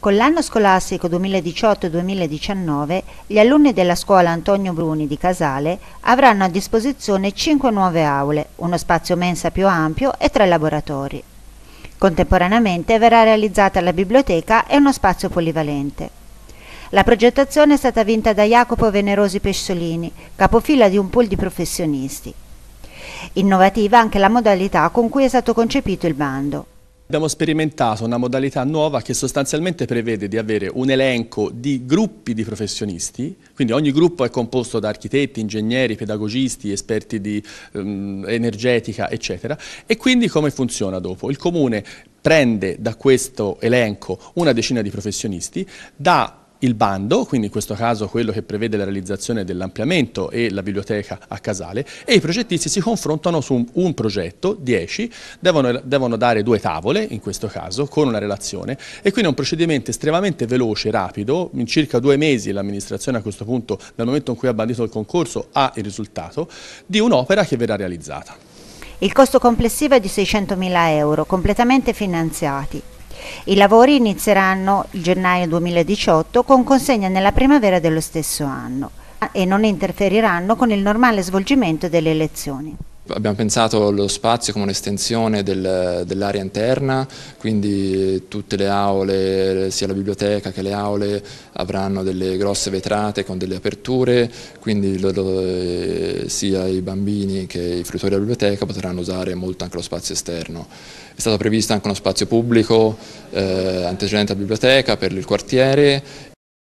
Con l'anno scolastico 2018-2019 gli alunni della scuola Antonio Bruni di Casale avranno a disposizione 5 nuove aule, uno spazio mensa più ampio e tre laboratori. Contemporaneamente verrà realizzata la biblioteca e uno spazio polivalente. La progettazione è stata vinta da Jacopo Venerosi Pesciolini, capofila di un pool di professionisti. Innovativa anche la modalità con cui è stato concepito il bando. Abbiamo sperimentato una modalità nuova che sostanzialmente prevede di avere un elenco di gruppi di professionisti, quindi ogni gruppo è composto da architetti, ingegneri, pedagogisti, esperti di um, energetica, eccetera. E quindi come funziona dopo? Il comune prende da questo elenco una decina di professionisti, dà il bando, quindi in questo caso quello che prevede la realizzazione dell'ampliamento e la biblioteca a Casale, e i progettisti si confrontano su un progetto, 10, devono, devono dare due tavole, in questo caso, con una relazione, e quindi è un procedimento estremamente veloce, rapido, in circa due mesi l'amministrazione a questo punto, dal momento in cui ha bandito il concorso, ha il risultato di un'opera che verrà realizzata. Il costo complessivo è di 600.000 euro, completamente finanziati. I lavori inizieranno il gennaio 2018 con consegna nella primavera dello stesso anno e non interferiranno con il normale svolgimento delle elezioni abbiamo pensato lo spazio come un'estensione del, dell'area interna, quindi tutte le aule, sia la biblioteca che le aule avranno delle grosse vetrate con delle aperture, quindi lo, lo, eh, sia i bambini che i fruttori della biblioteca potranno usare molto anche lo spazio esterno. È stato previsto anche uno spazio pubblico eh, antecedente alla biblioteca per il quartiere